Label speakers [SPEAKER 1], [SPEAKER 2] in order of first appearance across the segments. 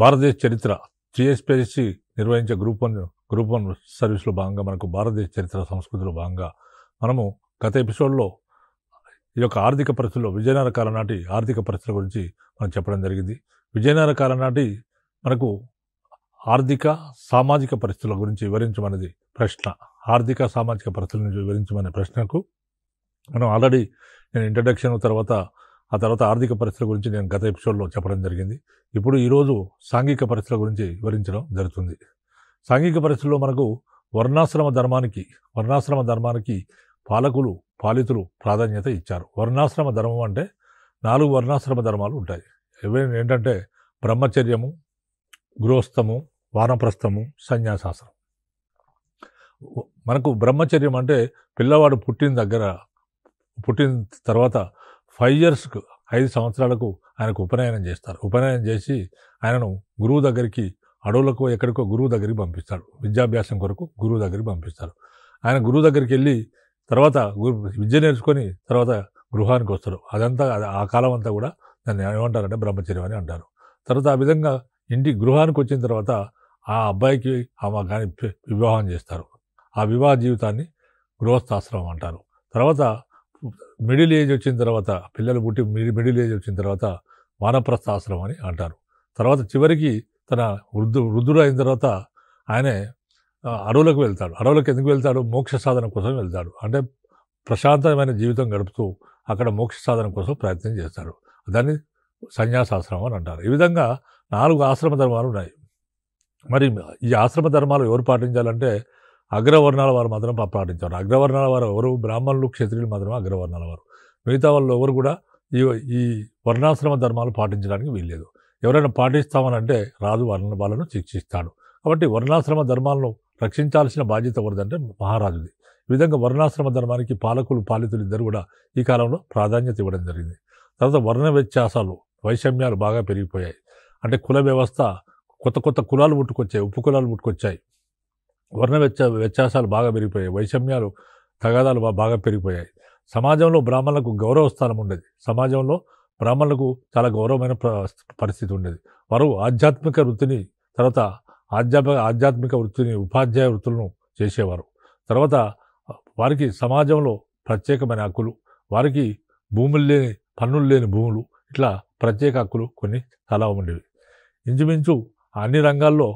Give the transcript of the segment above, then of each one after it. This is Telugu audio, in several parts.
[SPEAKER 1] భారతదేశ చరిత్ర జిఎస్పిఎస్సి నిర్వహించే గ్రూప్ వన్ గ్రూప్ వన్ సర్వీస్లో భాగంగా మనకు భారతదేశ చరిత్ర సంస్కృతిలో భాగంగా మనము గత ఎపిసోడ్లో ఈ యొక్క ఆర్థిక పరిస్థితుల్లో విజయనగర కాలం నాటి ఆర్థిక పరిస్థితుల గురించి మనం చెప్పడం జరిగింది విజయనగర కాలం నాటి మనకు ఆర్థిక సామాజిక పరిస్థితుల గురించి వివరించమనేది ప్రశ్న ఆర్థిక సామాజిక పరిస్థితుల నుంచి వివరించమనే ప్రశ్నకు మనం ఆల్రెడీ నేను ఇంట్రడక్షన్ తర్వాత ఆ తర్వాత ఆర్థిక పరిస్థితుల గురించి నేను గత ఎపిసోడ్లో చెప్పడం జరిగింది ఇప్పుడు ఈరోజు సాంఘిక పరిస్థితుల గురించి వివరించడం జరుగుతుంది సాంఘిక పరిస్థితుల్లో మనకు వర్ణాశ్రమ ధర్మానికి వర్ణాశ్రమ ధర్మానికి పాలకులు పాలితులు ప్రాధాన్యత ఇచ్చారు వర్ణాశ్రమ ధర్మం అంటే నాలుగు వర్ణాశ్రమ ధర్మాలు ఉంటాయి ఏంటంటే బ్రహ్మచర్యము గృహస్థము వానప్రస్థము సన్యాసాశ్రమం మనకు బ్రహ్మచర్యం అంటే పిల్లవాడు పుట్టిన దగ్గర పుట్టిన తర్వాత ఫైవ్ ఇయర్స్కు ఐదు సంవత్సరాలకు ఆయనకు ఉపనయనం చేస్తారు ఉపనయనం చేసి ఆయనను గురువు దగ్గరికి అడవులకు ఎక్కడికో గురువు దగ్గరికి పంపిస్తాడు విద్యాభ్యాసం కొరకు గురువు దగ్గరికి పంపిస్తారు ఆయన గురువు దగ్గరికి వెళ్ళి తర్వాత విద్య నేర్చుకొని తర్వాత గృహానికి వస్తారు అదంతా ఆ కాలం అంతా కూడా దాన్ని ఏమంటారంటే బ్రహ్మచర్యం అని అంటారు తర్వాత ఆ విధంగా ఇంటి గృహానికి వచ్చిన తర్వాత ఆ అబ్బాయికి ఆమె కానీ వివాహం చేస్తారు ఆ వివాహ జీవితాన్ని గృహస్థాశ్రమం అంటారు తర్వాత మిడిల్ ఏజ్ వచ్చిన తర్వాత పిల్లలు పుట్టి మిడిల్ ఏజ్ వచ్చిన తర్వాత వానప్రస్థ ఆశ్రమం అని అంటారు తర్వాత చివరికి తన వృద్ధు వృద్ధుడు అయిన తర్వాత ఆయనే అడవులకు వెళ్తాడు అడవులకు ఎందుకు వెళ్తాడు మోక్ష సాధన కోసం వెళ్తాడు అంటే ప్రశాంతమైన జీవితం గడుపుతూ అక్కడ మోక్ష సాధన కోసం ప్రయత్నం చేస్తాడు దాన్ని సన్యాసాశ్రమం అని అంటారు ఈ విధంగా నాలుగు ఆశ్రమ ధర్మాలు ఉన్నాయి మరి ఈ ఆశ్రమ ధర్మాలు ఎవరు పాటించాలంటే అగ్రవర్ణాల వారు మాత్రం పాటించారు అగ్రవర్ణాల వారు ఎవరు బ్రాహ్మణులు క్షత్రియులు మాత్రమే అగ్రవర్ణాల వారు మిగతా వాళ్ళు ఎవరు కూడా ఈ ఈ వర్ణాశ్రమ ధర్మాలు పాటించడానికి వీల్లేదు ఎవరైనా పాటిస్తామనంటే రాజు వర్ణ వాళ్ళను శిక్షిస్తాడు కాబట్టి వర్ణాశ్రమ ధర్మాలను రక్షించాల్సిన బాధ్యత ఎవరిదంటే మహారాజుది ఈ విధంగా వర్ణాశ్రమ ధర్మానికి పాలకులు పాలితులు ఇద్దరు కూడా ఈ కాలంలో ప్రాధాన్యత ఇవ్వడం జరిగింది తర్వాత వర్ణ వ్యత్యాసాలు వైషమ్యాలు బాగా పెరిగిపోయాయి అంటే కుల వ్యవస్థ కొత్త కొత్త కులాలు పుట్టుకొచ్చాయి ఉప్పు కులాలు పుట్టుకొచ్చాయి వర్ణ వ్యత్య వ్యత్యాసాలు బాగా పెరిగిపోయాయి వైషమ్యాలు తగాదాలు బాగా పెరిగిపోయాయి సమాజంలో బ్రాహ్మణులకు గౌరవ స్థానం ఉండేది సమాజంలో బ్రాహ్మణులకు చాలా గౌరవమైన పరిస్థితి ఉండేది వారు ఆధ్యాత్మిక వృత్తిని తర్వాత ఆధ్యాత్మిక ఆధ్యాత్మిక వృత్తిని ఉపాధ్యాయ వృత్తులను చేసేవారు తర్వాత వారికి సమాజంలో ప్రత్యేకమైన హక్కులు వారికి భూములు లేని పన్నులు లేని భూములు ఇట్లా ప్రత్యేక హక్కులు కొన్ని చాలా ఉండేవి ఇంచుమించు అన్ని రంగాల్లో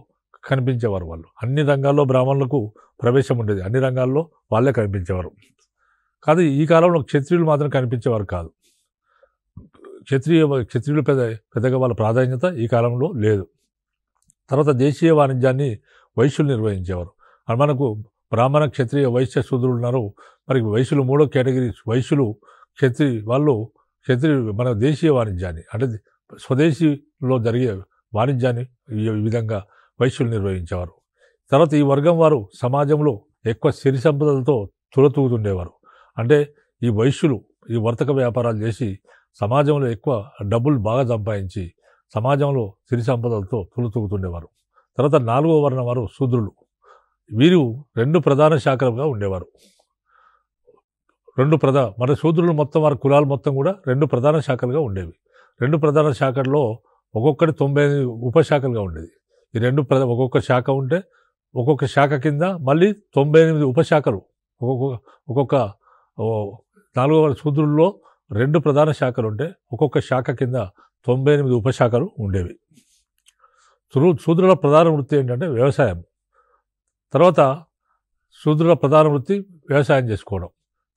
[SPEAKER 1] కనిపించేవారు వాళ్ళు అన్ని రంగాల్లో బ్రాహ్మణులకు ప్రవేశం ఉండేది అన్ని రంగాల్లో వాళ్ళే కనిపించేవారు కాదు ఈ కాలంలో క్షత్రియులు మాత్రం కనిపించేవారు కాదు క్షత్రియ క్షత్రియులు పెద్ద పెద్దగా వాళ్ళ ప్రాధాన్యత ఈ కాలంలో లేదు తర్వాత దేశీయ వాణిజ్యాన్ని వైశ్యులు నిర్వహించేవారు మనకు బ్రాహ్మణ క్షత్రియ వైశ్య శూద్రులు ఉన్నారు మరి వైశ్యులు మూడో కేటగిరీ వైశ్యులు క్షత్రి వాళ్ళు క్షత్రి మన దేశీయ వాణిజ్యాన్ని అంటే స్వదేశీలో జరిగే వాణిజ్యాన్ని ఈ విధంగా వైశ్యులు నిర్వహించేవారు తర్వాత ఈ వర్గం వారు సమాజంలో ఎక్కువ సిరి సంపదలతో తులతూగుతుండేవారు అంటే ఈ వైశ్యులు ఈ వర్తక వ్యాపారాలు చేసి సమాజంలో ఎక్కువ డబ్బులు బాగా సంపాదించి సమాజంలో సిరి సంపదలతో తులతూగుతుండేవారు తర్వాత నాలుగో వర్ణం వారు శూద్రులు వీరు రెండు ప్రధాన శాఖలుగా ఉండేవారు రెండు ప్రధా మన శూద్రులు మొత్తం వారి కులాలు మొత్తం కూడా రెండు ప్రధాన శాఖలుగా ఉండేవి రెండు ప్రధాన శాఖల్లో ఒక్కొక్కటి తొంభై ఉపశాఖలుగా ఉండేది ఈ రెండు ప్ర ఒక్కొక్క శాఖ ఉంటే ఒక్కొక్క శాఖ కింద మళ్ళీ తొంభై ఎనిమిది ఉపశాఖలు ఒక్కొక్క ఒక్కొక్క నాలుగవ సూత్రుల్లో రెండు ప్రధాన శాఖలు ఉంటే ఒక్కొక్క శాఖ కింద తొంభై ఎనిమిది ఉపశాఖలు ఉండేవి శూద్రు శూద్రుల ప్రధాన వృత్తి ఏంటంటే వ్యవసాయం తర్వాత శూద్రుల ప్రధాన వృత్తి వ్యవసాయం చేసుకోవడం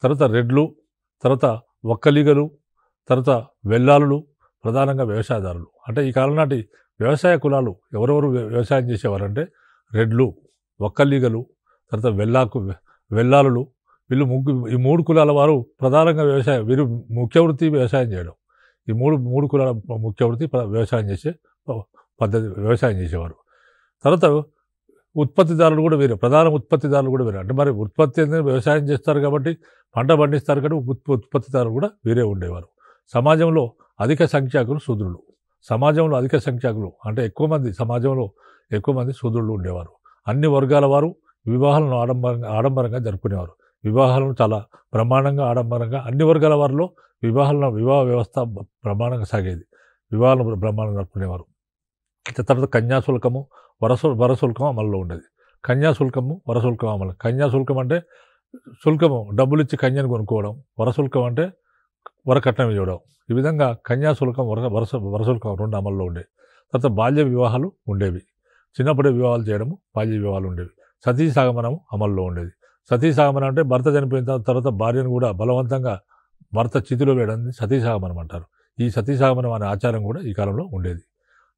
[SPEAKER 1] తర్వాత రెడ్లు తర్వాత ఒక్కలిగలు తర్వాత వెల్లాలులు ప్రధానంగా వ్యవసాయదారులు అంటే ఈ కాలం నాటి వ్యవసాయ కులాలు ఎవరెవరు వ్యవసాయం చేసేవారంటే రెడ్లు ఒక్కలీగలు తర్వాత వెల్లాకు వెల్లాలులు వీళ్ళు ముగ్గు ఈ మూడు కులాల వారు ప్రధానంగా వ్యవసాయం వీరు ముఖ్య వృత్తి వ్యవసాయం చేయడం ఈ మూడు మూడు కులాల ముఖ్య వృత్తి వ్యవసాయం చేసే పద్ధతి వ్యవసాయం చేసేవారు తర్వాత ఉత్పత్తిదారులు కూడా వేరే ప్రధాన ఉత్పత్తిదారులు కూడా వేరే అంటే మరి ఉత్పత్తి అనేది వ్యవసాయం చేస్తారు కాబట్టి పంట పండిస్తారు కాబట్టి ఉత్పత్తిదారులు కూడా వేరే ఉండేవారు సమాజంలో అధిక సంఖ్యాకులు శూద్రులు సమాజంలో అధిక సంఖ్యాకులు అంటే ఎక్కువ మంది సమాజంలో ఎక్కువ మంది సోదరులు ఉండేవారు అన్ని వర్గాల వారు వివాహాలను ఆడంబరంగా ఆడంబరంగా జరుపుకునేవారు వివాహాలను చాలా ప్రమాణంగా ఆడంబరంగా అన్ని వర్గాల వారిలో వివాహాలను వివాహ వ్యవస్థ ప్రమాణంగా సాగేది వివాహాలను బ్రహ్మాండంగా జరుపుకునేవారు తర్వాత కన్యాశుల్కము వరసు వరశుల్కం అమల్లో ఉండేది కన్యాశుల్కము వరశుల్కం అమలు కన్యాశుల్కం అంటే శుల్కము డబ్బులు ఇచ్చి కన్యను కొనుక్కోవడం వరశుల్కం అంటే వరకట్నం ఇవ్వడం ఈ విధంగా కన్యాశుల్కం వరక వరస వరశుల్కం రెండు అమల్లో ఉండే తర్వాత బాల్య వివాహాలు ఉండేవి చిన్నప్పుడే వివాహాలు చేయడము బాల్య వివాహాలు ఉండేవి సతీ సాగమనం అమల్లో ఉండేది సతీ సాగమనం అంటే భర్త చనిపోయిన తర్వాత భార్యను కూడా బలవంతంగా భర్త చితిలో వేయడాన్ని సతీ సాగమనం అంటారు ఈ సతీ సాగమనం అనే ఆచారం కూడా ఈ కాలంలో ఉండేది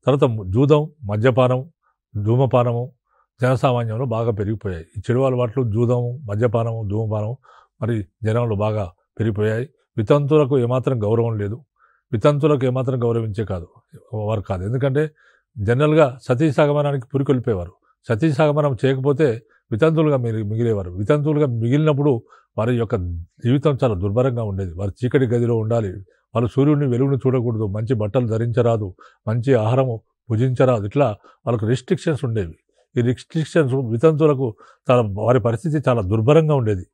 [SPEAKER 1] తర్వాత జూదం మద్యపానం ధూమపానము జనసామాన్యంలో బాగా పెరిగిపోయాయి ఈ చెడు అలవాట్లు జూదము మద్యపానము ధూమపానము మరి జనంలో బాగా పెరిగిపోయాయి వితంతులకు ఏమాత్రం గౌరవం లేదు వితంతులకు ఏమాత్రం గౌరవించే కాదు వారు కాదు ఎందుకంటే జనరల్గా సతీ సాగమనానికి పురికొల్పేవారు సతీ సాగమనం చేయకపోతే వితంతులుగా మిగి మిగిలేవారు వితంతులుగా మిగిలినప్పుడు వారి యొక్క జీవితం చాలా దుర్భరంగా ఉండేది వారు చీకటి గదిలో ఉండాలి వాళ్ళు సూర్యుడిని వెలుగును చూడకూడదు మంచి బట్టలు ధరించరాదు మంచి ఆహారము భుజించరాదు ఇట్లా వాళ్ళకు రిస్ట్రిక్షన్స్ ఉండేవి ఈ రిస్ట్రిక్షన్స్ వితంతులకు చాలా వారి పరిస్థితి చాలా దుర్భరంగా ఉండేది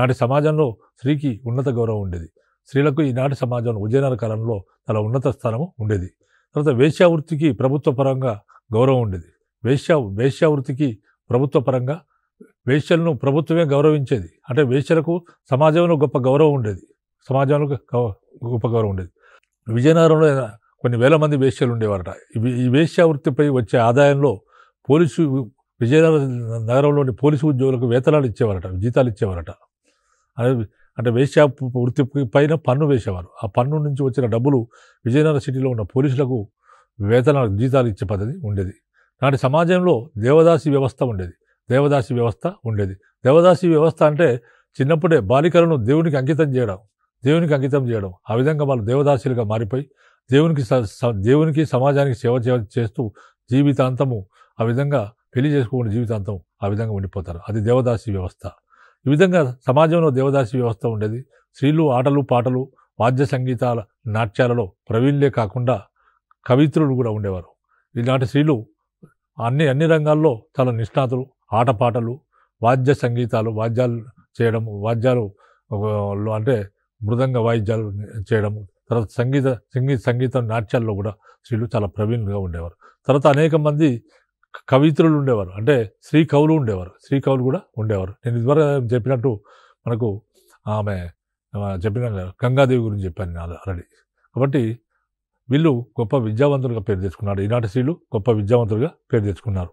[SPEAKER 1] నాటి సమాజంలో స్త్రీకి ఉన్నత గౌరవం ఉండేది స్త్రీలకు ఈనాటి సమాజంలో విజయనగర కాలంలో చాలా ఉన్నత స్థానము ఉండేది తర్వాత వేశ్యావృత్తికి ప్రభుత్వ పరంగా గౌరవం ఉండేది వేశ్యా వేశ్యావృత్తికి ప్రభుత్వ పరంగా వేశ్యలను ప్రభుత్వమే గౌరవించేది అంటే వేశ్యలకు సమాజంలో గొప్ప గౌరవం ఉండేది సమాజంలో గొప్ప గౌరవం ఉండేది విజయనగరంలో కొన్ని వేల మంది వేశ్యలు ఉండేవారట ఈ వేశ్యావృత్తిపై వచ్చే ఆదాయంలో పోలీసు విజయనగరం నగరంలోని పోలీసు ఉద్యోగులకు వేతనాలు ఇచ్చేవారట జీతాలు ఇచ్చేవారట అంటే వేశ్యా వృత్తి పైన పన్ను వేసేవారు ఆ పన్ను నుంచి వచ్చిన డబ్బులు విజయనగర సిటీలో ఉన్న పోలీసులకు వేతన జీతాలు ఇచ్చే పద్ధతి ఉండేది నాటి సమాజంలో దేవదాసి వ్యవస్థ ఉండేది దేవదాసి వ్యవస్థ ఉండేది దేవదాసి వ్యవస్థ అంటే చిన్నప్పుడే బాలికలను దేవునికి అంకితం చేయడం దేవునికి అంకితం చేయడం ఆ విధంగా వాళ్ళు దేవదాసులుగా మారిపోయి దేవునికి దేవునికి సమాజానికి సేవ చేస్తూ జీవితాంతము ఆ విధంగా పెళ్లి చేసుకుని జీవితాంతం ఆ విధంగా ఉండిపోతారు అది దేవదాసి వ్యవస్థ ఈ విధంగా సమాజంలో దేవదాసి వ్యవస్థ ఉండేది స్త్రీలు ఆటలు పాటలు వాద్య సంగీతాల నాట్యాలలో ప్రవీణులే కాకుండా కవిత్రులు కూడా ఉండేవారు ఇలాంటి స్త్రీలు అన్ని అన్ని రంగాల్లో చాలా నిష్ణాతులు ఆట పాటలు వాద్య సంగీతాలు వాద్యాలు చేయడం వాద్యాలు అంటే మృదంగ వాయిద్యాలు చేయడం తర్వాత సంగీత సంగీత సంగీతం నాట్యాల్లో కూడా స్త్రీలు చాలా ప్రవీణులుగా ఉండేవారు తర్వాత అనేక మంది కవిత్రులు ఉండేవారు అంటే శ్రీ కవులు ఉండేవారు శ్రీ కవులు కూడా ఉండేవారు నేను ఇదివరకు చెప్పినట్టు మనకు ఆమె చెప్పిన గంగాదేవి గురించి చెప్పాను నేను ఆల్రెడీ కాబట్టి వీళ్ళు గొప్ప విద్యావంతులుగా పేరు తెచ్చుకున్నారు ఈనాటి స్త్రీలు గొప్ప విద్యావంతులుగా పేరు తెచ్చుకున్నారు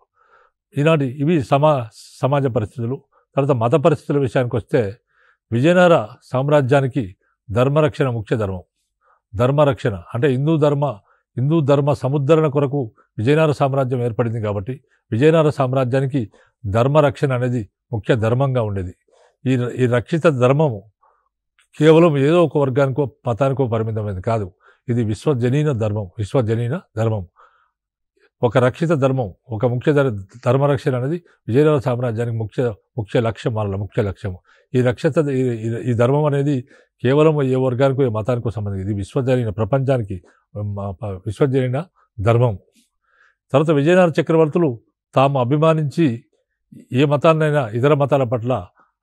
[SPEAKER 1] ఈనాటి ఇవి సమా సమాజ పరిస్థితులు తర్వాత మత పరిస్థితుల విషయానికి వస్తే విజయనగర సామ్రాజ్యానికి ధర్మరక్షణ ముఖ్య ధర్మం ధర్మరక్షణ అంటే హిందూ ధర్మ హిందూ ధర్మ సముద్ధరణ కొరకు విజయనగర సామ్రాజ్యం ఏర్పడింది కాబట్టి విజయనగర సామ్రాజ్యానికి ధర్మరక్షణ అనేది ముఖ్య ధర్మంగా ఉండేది ఈ ఈ రక్షిత ధర్మము కేవలం ఏదో ఒక వర్గానికో మతానికో పరిమితమైనది కాదు ఇది విశ్వజనీన ధర్మం విశ్వజనీన ధర్మం ఒక రక్షిత ధర్మం ఒక ముఖ్య ధర్మరక్షణ అనేది విజయనగర సామ్రాజ్యానికి ముఖ్య ముఖ్య లక్ష్యం వాళ్ళ ముఖ్య లక్ష్యం ఈ రక్షిత ఈ ధర్మం అనేది కేవలం ఏ వర్గానికో ఏ మతానికో సంబంధం ఇది విశ్వజరిగిన ప్రపంచానికి విశ్వజరిగిన ధర్మం తర్వాత విజయనగర చక్రవర్తులు తాము అభిమానించి ఏ మతాన్నైనా ఇతర మతాల పట్ల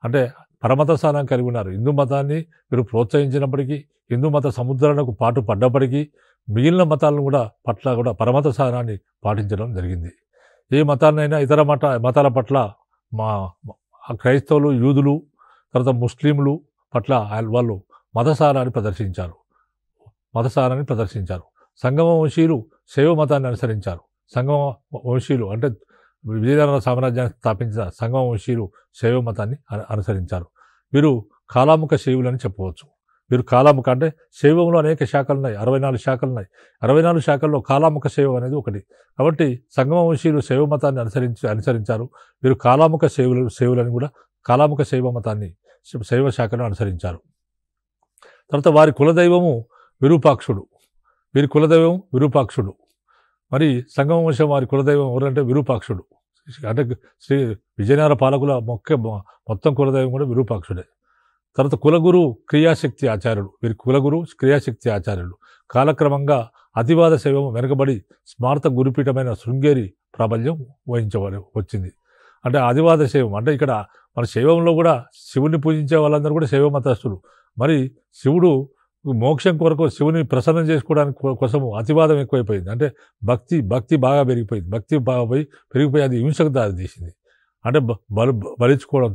[SPEAKER 1] అంటే పరమత స్థానం కలిగి ఉన్నారు హిందూ మతాన్ని మీరు ప్రోత్సహించినప్పటికీ హిందూ మత సముద్రాలకు పాటు పడ్డప్పటికీ మిగిలిన మతాలను కూడా పట్ల కూడా పరమత స్థానాన్ని పాటించడం జరిగింది ఏ మతాన్నైనా ఇతర మత మతాల పట్ల మా క్రైస్తవులు యూదులు తర్వాత ముస్లింలు పట్ల వాళ్ళు మతసారాన్ని ప్రదర్శించారు మతసారాన్ని ప్రదర్శించారు సంగమ వంశీయులు శైవ మతాన్ని అనుసరించారు సంగమ వంశీయులు అంటే విజయనగర సామ్రాజ్యాన్ని స్థాపించిన సంగమ వంశీయులు శైవ మతాన్ని అనుసరించారు వీరు కాలాముఖ శైవులు అని చెప్పవచ్చు వీరు కాలాముఖ అంటే శైవంలో అనేక శాఖలు ఉన్నాయి అరవై నాలుగు శాఖలు ఉన్నాయి అరవై నాలుగు శాఖల్లో కాలాముఖ శైవం అనేది ఒకటి కాబట్టి సంగమ వంశీయులు శైవ మతాన్ని అనుసరించి అనుసరించారు వీరు కాలాముఖ శైవులు శైవులని కూడా కాలాముఖ శైవ మతాన్ని శైవ శాఖను అనుసరించారు తర్వాత వారి కులదైవము విరూపాక్షుడు వీరి కులదైవం విరూపాక్షుడు మరి సంగమ వంశం వారి కులదైవం ఎవరంటే విరూపాక్షుడు అంటే శ్రీ విజయనగర పాలకుల మొక్క మొత్తం కులదైవం కూడా విరూపాక్షుడే తర్వాత కులగురు క్రియాశక్తి ఆచార్యుడు వీరి కులగురు క్రియాశక్తి ఆచార్యుడు కాలక్రమంగా అతివాద శైవం వెనుకబడి స్మార్త గురుపీఠమైన శృంగేరి ప్రాబల్యం వహించబడి వచ్చింది అంటే ఆదివాద శైవం అంటే ఇక్కడ మన శైవంలో కూడా శివుని పూజించే వాళ్ళందరూ కూడా శైవ మతస్థులు మరి శివుడు మోక్షం కొరకు శివుని ప్రసన్నం చేసుకోవడానికి కోసము అతివాదం ఎక్కువైపోయింది అంటే భక్తి భక్తి బాగా పెరిగిపోయింది భక్తి బాగా పోయి పెరిగిపోయి అది హింసకు దారితీసింది అంటే బలు బలించుకోవడం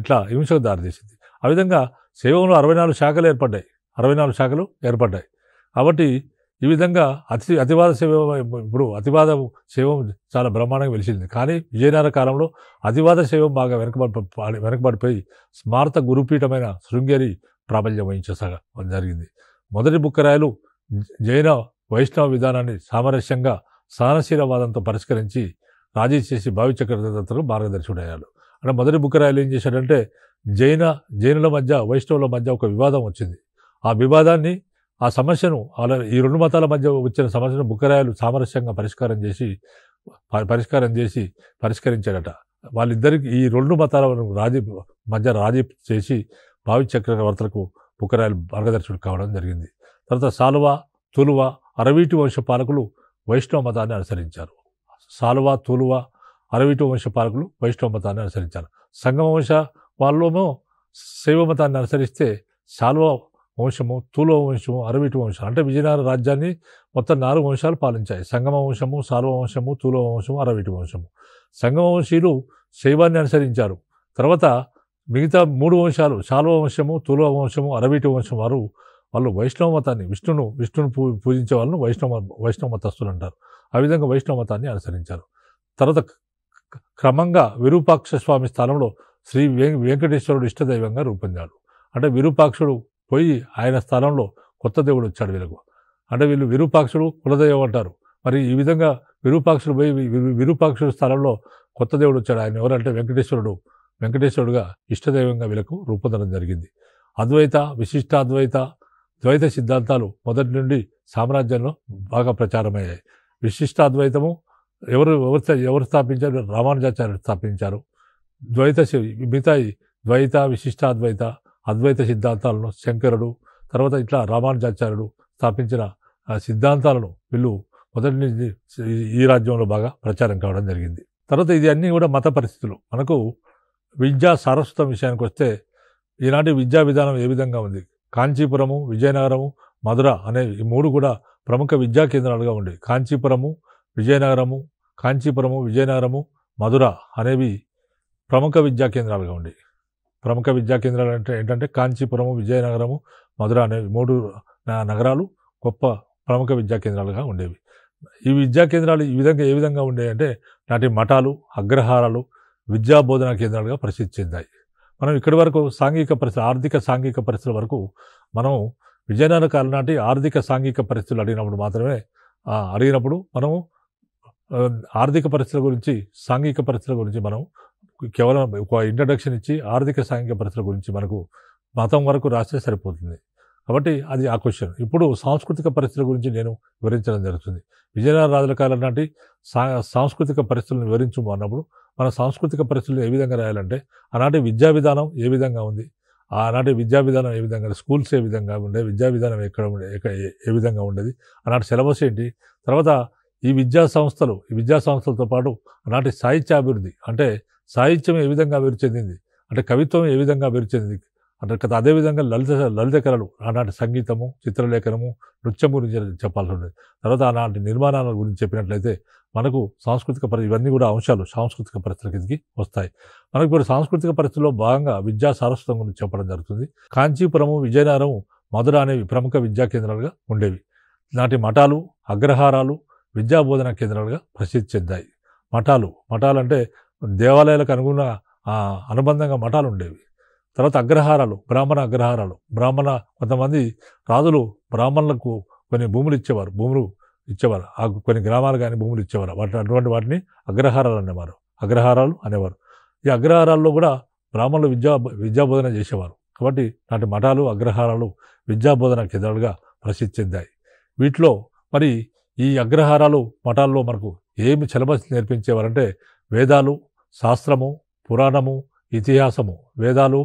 [SPEAKER 1] ఇట్లా హింసకు దారితీసింది ఆ విధంగా శైవంలో అరవై నాలుగు శాఖలు ఏర్పడ్డాయి అరవై నాలుగు శాఖలు ఏర్పడ్డాయి కాబట్టి ఈ విధంగా అతి అతివాద సేవ ఇప్పుడు అతివాద సేవ చాలా బ్రహ్మాండంగా వెలిచింది కానీ విజయనగర కాలంలో అతివాద శైవం బాగా వెనకబడి వెనకబడిపోయి స్మారత గురుపీఠమైన శృంగేరి ప్రాబల్యం వహించసాగ జరిగింది మొదటి బుక్కరాయలు జైన వైష్ణవ విధానాన్ని సామరస్యంగా సహనశీలవాదంతో పరిష్కరించి రాజీ చేసి భావి చక్రవర్తులకు మార్గదర్శకుడయ్యాడు అంటే మొదటి బుక్కరాయలు ఏం చేశాడంటే జైన జైనుల మధ్య వైష్ణవుల మధ్య ఒక వివాదం వచ్చింది ఆ వివాదాన్ని ఆ సమస్యను ఈ రెండు మతాల మధ్య వచ్చిన సమస్యను బుక్కరాయలు సామరస్యంగా పరిష్కారం చేసి పరిష్కారం చేసి పరిష్కరించాడట వాళ్ళిద్దరికి ఈ రెండు మతాల రాజీ మధ్య రాజీ చేసి భావి చక్రవర్తలకు బుక్కరాయలు మార్గదర్శకుడు కావడం జరిగింది తర్వాత సాలువ తులువ అరవీటి వంశ పాలకులు వైష్ణవ మతాన్ని అనుసరించారు సాలువ తులువ అరవీటి వంశ పాలకులు వైష్ణవ మతాన్ని అనుసరించారు సంగమ వంశ వాళ్ళేమో శైవ మతాన్ని అనుసరిస్తే సాలువ వంశము తూలో వంశము అరవిటి వంశం అంటే విజయనగర రాజ్యాన్ని మొత్తం నాలుగు వంశాలు పాలించాయి సంగమ వంశము వంశము తూలో వంశము అరవిటి వంశము సంగమ వంశీయులు శైవాన్ని అనుసరించారు తర్వాత మిగతా మూడు వంశాలు వంశము తూల వంశము అరవిటి వంశం వారు వాళ్ళు వైష్ణవ మతాన్ని విష్ణును విష్ణును పూ పూజించే వాళ్ళను వైష్ణవ వైష్ణవ మతస్థులు అంటారు ఆ విధంగా వైష్ణవ మతాన్ని అనుసరించారు తర్వాత క్రమంగా విరూపాక్ష స్వామి స్థానంలో శ్రీ వెంకటేశ్వరుడు ఇష్టదైవంగా రూపొందాడు అంటే విరూపాక్షుడు పోయి ఆయన స్థానంలో కొత్త దేవుడు వచ్చాడు వీళ్ళకు అంటే వీళ్ళు విరూపాక్షుడు కులదేవం అంటారు మరి ఈ విధంగా విరూపాక్షుడు పోయి విరూపాక్షుడు స్థలంలో కొత్త దేవుడు వచ్చాడు ఆయన ఎవరంటే వెంకటేశ్వరుడు వెంకటేశ్వరుడుగా ఇష్టదైవంగా వీళ్ళకు రూపొందడం జరిగింది అద్వైత విశిష్టాద్వైత ద్వైత సిద్ధాంతాలు మొదటి నుండి సామ్రాజ్యంలో బాగా ప్రచారమయ్యాయి విశిష్టాద్వైతము ఎవరు ఎవరు ఎవరు స్థాపించారు రామానుజాచార్యులు స్థాపించారు ద్వైత మిగతాయి ద్వైత విశిష్టాద్వైత అద్వైత సిద్ధాంతాలను శంకరుడు తర్వాత ఇట్లా రామానుజాచార్యుడు స్థాపించిన సిద్ధాంతాలను వీళ్ళు మొదటి నుంచి ఈ రాజ్యంలో బాగా ప్రచారం కావడం జరిగింది తర్వాత ఇది అన్నీ కూడా మత పరిస్థితులు మనకు విద్యా సారస్వతం విషయానికి వస్తే ఈనాటి విద్యా విధానం ఏ విధంగా ఉంది కాంచీపురము విజయనగరము మధుర అనే ఈ మూడు కూడా ప్రముఖ విద్యా కేంద్రాలుగా ఉండేవి కాంచీపురము విజయనగరము కాంచీపురము విజయనగరము మధుర అనేవి ప్రముఖ విద్యా కేంద్రాలుగా ఉండేవి ప్రముఖ విద్యా కేంద్రాలు అంటే ఏంటంటే కాంచీపురము విజయనగరము మధుర అనేవి మూడు నగరాలు గొప్ప ప్రముఖ విద్యా కేంద్రాలుగా ఉండేవి ఈ విద్యా కేంద్రాలు ఈ విధంగా ఏ విధంగా అంటే నాటి మఠాలు అగ్రహారాలు విద్యా బోధనా కేంద్రాలుగా ప్రసిద్ధి చెందాయి మనం ఇక్కడి వరకు సాంఘిక పరిస్థితి ఆర్థిక సాంఘిక పరిస్థితుల వరకు మనం విజయనగర కాలం నాటి ఆర్థిక సాంఘిక పరిస్థితులు అడిగినప్పుడు మాత్రమే అడిగినప్పుడు మనము ఆర్థిక పరిస్థితుల గురించి సాంఘిక పరిస్థితుల గురించి మనం కేవలం ఒక ఇంట్రడక్షన్ ఇచ్చి ఆర్థిక సాంఘిక పరిస్థితుల గురించి మనకు మతం వరకు రాస్తే సరిపోతుంది కాబట్టి అది ఆ క్వశ్చన్ ఇప్పుడు సాంస్కృతిక పరిస్థితుల గురించి నేను వివరించడం జరుగుతుంది విజయనగర రాజుల కాలం నాటి సా సాంస్కృతిక పరిస్థితులను వివరించము అన్నప్పుడు మన సాంస్కృతిక పరిస్థితులు ఏ విధంగా రాయాలంటే ఆనాటి విద్యా విధానం ఏ విధంగా ఉంది ఆనాటి విద్యా విధానం ఏ విధంగా స్కూల్స్ ఏ విధంగా ఉండే విద్యా విధానం ఎక్కడ ఉండే ఏ విధంగా ఉండేది ఆనాటి సిలబస్ ఏంటి తర్వాత ఈ విద్యా సంస్థలు ఈ విద్యా సంస్థలతో పాటు ఆనాటి సాహిత్యాభివృద్ధి అంటే సాహిత్యం ఏ విధంగా అభివృద్ధి చెందింది అంటే కవిత్వం ఏ విధంగా అభివృద్ధి చెందింది అంటే కదా అదేవిధంగా లలిత లలిత కళలు ఆనాటి సంగీతము చిత్రలేఖనము నృత్యం గురించి చెప్పాల్సి ఉంటుంది తర్వాత ఆనాటి నిర్మాణాల గురించి చెప్పినట్లయితే మనకు సాంస్కృతిక పరి ఇవన్నీ కూడా అంశాలు సాంస్కృతిక పరిస్థితుల కిందకి వస్తాయి మనకు ఇప్పుడు సాంస్కృతిక పరిస్థితుల్లో భాగంగా విద్యా సారస్వతం గురించి చెప్పడం జరుగుతుంది కాంచీపురము విజయనగరము మధుర అనేవి ప్రముఖ విద్యా కేంద్రాలుగా ఉండేవి నాటి మఠాలు అగ్రహారాలు విద్యా బోధన కేంద్రాలుగా ప్రసిద్ధి చెందాయి మఠాలు మఠాలు అంటే దేవాలయాలకు అనుగుణ అనుబంధంగా మఠాలు ఉండేవి తర్వాత అగ్రహారాలు బ్రాహ్మణ అగ్రహారాలు బ్రాహ్మణ కొంతమంది రాజులు బ్రాహ్మణులకు కొన్ని భూములు ఇచ్చేవారు భూములు ఇచ్చేవారు ఆ కొన్ని గ్రామాలు కానీ భూములు ఇచ్చేవారు వాటి అటువంటి వాటిని అగ్రహారాలు అనేవారు అగ్రహారాలు అనేవారు ఈ అగ్రహారాల్లో కూడా బ్రాహ్మణులు విద్యా విద్యాబోధన చేసేవారు కాబట్టి నాటి మఠాలు అగ్రహారాలు విద్యాబోధన కేంద్రాలుగా ప్రసిద్ధి చెందాయి వీటిలో మరి ఈ అగ్రహారాలు మఠాల్లో మనకు ఏమి సిలబస్ నేర్పించేవారంటే వేదాలు శాస్త్రము పురాణము ఇతిహాసము వేదాలు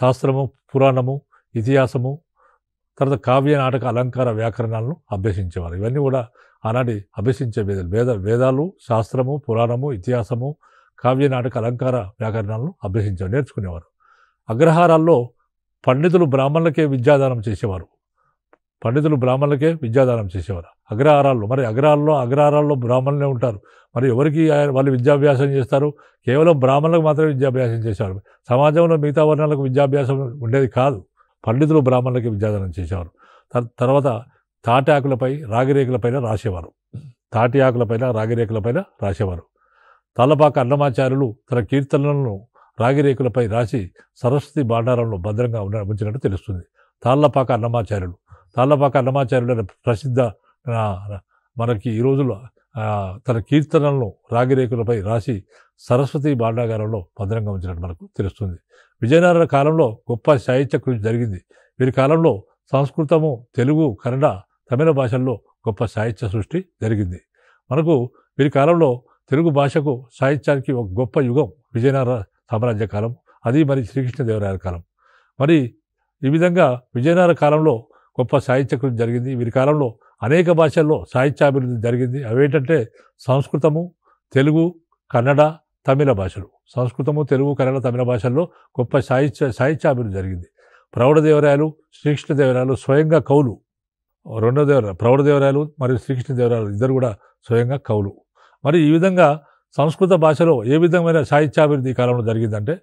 [SPEAKER 1] శాస్త్రము పురాణము ఇతిహాసము తర్వాత కావ్య నాటక అలంకార వ్యాకరణాలను అభ్యసించేవారు ఇవన్నీ కూడా ఆనాటి అభ్యసించే వేదాలు వేద వేదాలు శాస్త్రము పురాణము ఇతిహాసము కావ్య నాటక అలంకార వ్యాకరణాలను అభ్యసించారు నేర్చుకునేవారు అగ్రహారాల్లో పండితులు బ్రాహ్మణులకే విద్యాదానం చేసేవారు పండితులు బ్రాహ్మణులకే విద్యాదానం చేసేవారు అగ్రహారాల్లో మరి అగ్రహాల్లో అగ్రహారాల్లో బ్రాహ్మణులే ఉంటారు మరి ఎవరికి వాళ్ళు విద్యాభ్యాసం చేస్తారు కేవలం బ్రాహ్మణులకు మాత్రమే విద్యాభ్యాసం చేశారు సమాజంలో మిగతా వర్ణాలకు విద్యాభ్యాసం ఉండేది కాదు పండితులు బ్రాహ్మణులకి విద్యాదానం చేసేవారు తర్వాత తాటి ఆకులపై రాగిరేకులపైన రాసేవారు తాటి ఆకులపైన రాగిరేకులపైన రాసేవారు తలపాక అన్నమాచార్యులు తన కీర్తనలను రాగిరేకులపై రాసి సరస్వతి భాండారంలో భద్రంగా ఉంచినట్టు తెలుస్తుంది తాళ్ళపాక అన్నమాచార్యులు తాళ్ళపాక అన్నమాచార్యుడు ప్రసిద్ధ మనకి ఈ రోజుల్లో తన కీర్తనలను రాగిరేకులపై రాసి సరస్వతి బాండాగారంలో భద్రంగా ఉంచినట్టు మనకు తెలుస్తుంది విజయనగర కాలంలో గొప్ప సాహిత్య కృషి జరిగింది వీరి కాలంలో సంస్కృతము తెలుగు కన్నడ తమిళ భాషల్లో గొప్ప సాహిత్య సృష్టి జరిగింది మనకు వీరి కాలంలో తెలుగు భాషకు సాహిత్యానికి ఒక గొప్ప యుగం విజయనగర సామ్రాజ్య కాలం అది మరి శ్రీకృష్ణదేవరాయల కాలం మరి ఈ విధంగా విజయనగర కాలంలో గొప్ప సాహిత్య కృషి జరిగింది వీరి కాలంలో అనేక భాషల్లో సాహిత్యాభివృద్ధి జరిగింది అవేంటంటే సంస్కృతము తెలుగు కన్నడ తమిళ భాషలు సంస్కృతము తెలుగు కన్నడ తమిళ భాషల్లో గొప్ప సాహిత్య సాహిత్యాభివృద్ధి జరిగింది ప్రౌఢదేవరాయలు శ్రీకృష్ణదేవరాయలు స్వయంగా కవులు రెండో ప్రౌఢ ప్రౌఢదేవరాయలు మరియు శ్రీకృష్ణదేవరాయలు ఇద్దరు కూడా స్వయంగా కవులు మరి ఈ విధంగా సంస్కృత భాషలో ఏ విధమైన సాహిత్యాభివృద్ధి కాలంలో జరిగిందంటే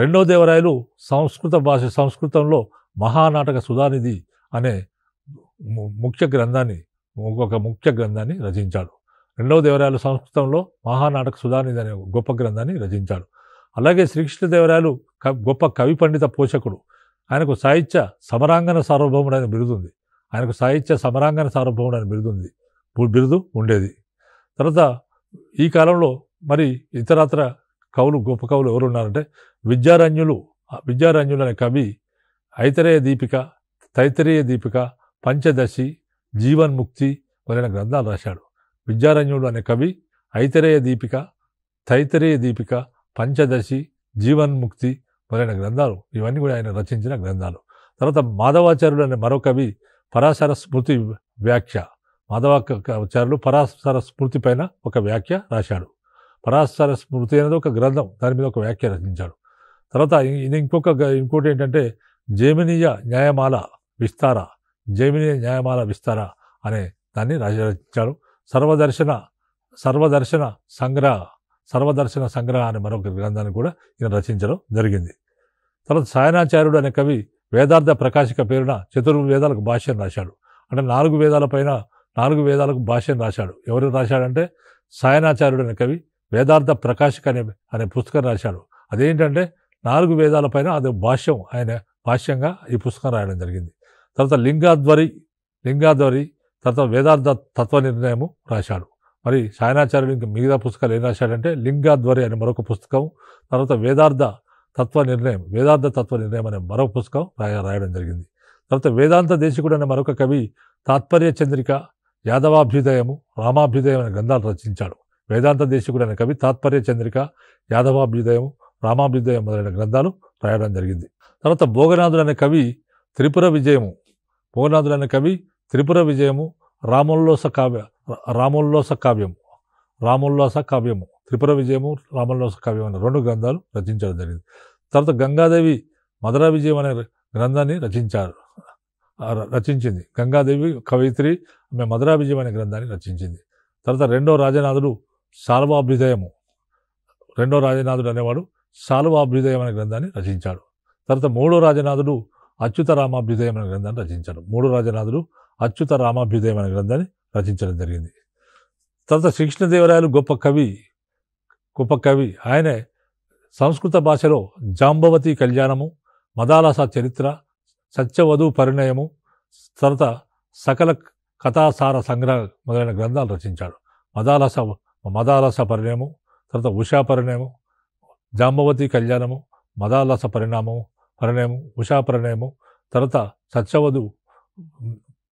[SPEAKER 1] రెండో దేవరాయలు సంస్కృత భాష సంస్కృతంలో మహానాటక సుధానిధి అనే ముఖ్య గ్రంథాన్ని ఒక ముఖ్య గ్రంథాన్ని రచించాడు రెండవ దేవరాయలు సంస్కృతంలో మహానాటక సుధానిధి అనే గొప్ప గ్రంథాన్ని రచించాడు అలాగే శ్రీకృష్ణదేవరాయలు క గొప్ప కవి పండిత పోషకుడు ఆయనకు సాహిత్య సమరాంగణ సార్వభౌముడు అని బిరుదుంది ఆయనకు సాహిత్య సమరాంగణ సార్వభౌముడు అని బిరుదుంది బిరుదు ఉండేది తర్వాత ఈ కాలంలో మరి ఇతరత్ర కవులు గొప్ప కవులు ఎవరు ఉన్నారంటే విద్యారణ్యులు విద్యారణ్యులు అనే కవి ఐతరేయ దీపిక తైతరీయ దీపిక పంచదశి జీవన్ముక్తి మొదలైన గ్రంథాలు రాశాడు విద్యారణ్యుడు అనే కవి ఐతరేయ దీపిక తైతరేయ దీపిక పంచదశి జీవన్ముక్తి మొదలైన గ్రంథాలు ఇవన్నీ కూడా ఆయన రచించిన గ్రంథాలు తర్వాత మాధవాచార్యుడు అనే మరో కవి పరాశర స్మృతి వ్యాఖ్య మాధవాచార్యులు పరాశర స్మృతి పైన ఒక వ్యాఖ్య రాశాడు పరాశర స్మృతి అనేది ఒక గ్రంథం దాని మీద ఒక వ్యాఖ్య రచించాడు తర్వాత ఇంకొక ఇంకోటి ఏంటంటే జేమినీయ న్యాయమాల విస్తార జైమిని న్యాయమాల విస్తార అనే దాన్ని రచించారు సర్వదర్శన సర్వదర్శన సంగ్రహ సర్వదర్శన సంగ్రహ అనే మరొక గ్రంథాన్ని కూడా ఈయన రచించడం జరిగింది తర్వాత సాయనాచార్యుడు అనే కవి వేదార్థ ప్రకాశిక పేరున చతుర్వేదాలకు భాష్యం రాశాడు అంటే నాలుగు వేదాలపైన నాలుగు వేదాలకు భాష్యం రాశాడు ఎవరు రాశాడంటే సాయనాచార్యుడు అనే కవి వేదార్థ ప్రకాశిక అనే అనే పుస్తకం రాశాడు అదేంటంటే నాలుగు వేదాలపైన అది భాష్యం ఆయన భాష్యంగా ఈ పుస్తకం రాయడం జరిగింది తర్వాత లింగాధ్వరి లింగాధ్వరి తర్వాత వేదార్థ తత్వ నిర్ణయము రాశాడు మరి సాయనాచార్యుడు ఇంకా మిగతా పుస్తకాలు ఏం రాశాడంటే లింగాధ్వరి అనే మరొక పుస్తకం తర్వాత వేదార్థ తత్వ నిర్ణయం వేదార్థ తత్వ నిర్ణయం అనే మరొక పుస్తకం రాయ రాయడం జరిగింది తర్వాత వేదాంత దేశికుడు అనే మరొక కవి తాత్పర్య చంద్రిక యాదవాభ్యుదయము రామాభ్యుదయం అనే గ్రంథాలు రచించాడు వేదాంత దేశికుడు అనే కవి తాత్పర్య చంద్రిక యాదవాభ్యుదయం రామాభ్యుదయం మొదలైన గ్రంథాలు రాయడం జరిగింది తర్వాత భోగనాథుడు అనే కవి త్రిపుర విజయము ఓనాదులైన కవి త్రిపుర విజయము రామోల్లోస కావ్య రామోల్లోస కావ్యము రామోల్లోస కావ్యము త్రిపుర విజయము రామోల్లోస కావ్యం అనే రెండు గ్రంథాలు రచించడం జరిగింది తర్వాత గంగాదేవి మధురా విజయం అనే గ్రంథాన్ని రచించారు రచించింది గంగాదేవి కవిత్రి ఆమె మధురా విజయం అనే గ్రంథాన్ని రచించింది తర్వాత రెండో రాజనాథుడు శాల్వాభ్యుదయము రెండో రాజనాథుడు అనేవాడు శాల్వాభ్యుదయం అనే గ్రంథాన్ని రచించాడు తర్వాత మూడో రాజనాథుడు అచ్యుత రామాభ్యుదయం అనే గ్రంథాన్ని రచించాడు మూడు రాజనాథులు అచ్యుత రామాభ్యుదయం అనే గ్రంథాన్ని రచించడం జరిగింది తర్వాత శ్రీకృష్ణదేవరాయలు గొప్ప కవి గొప్ప కవి ఆయనే సంస్కృత భాషలో జాంబవతి కళ్యాణము మదాలస చరిత్ర సత్యవధు పరిణయము తర్వాత సకల కథాసార సంగ్రహ మొదలైన గ్రంథాలు రచించాడు మదాలస మదాలస పరిణయము తర్వాత ఉషా పరిణయము జాంబవతి కళ్యాణము మదాలస పరిణామము పరిణయము ఉషా పరిణయము తర్వాత సత్యవధు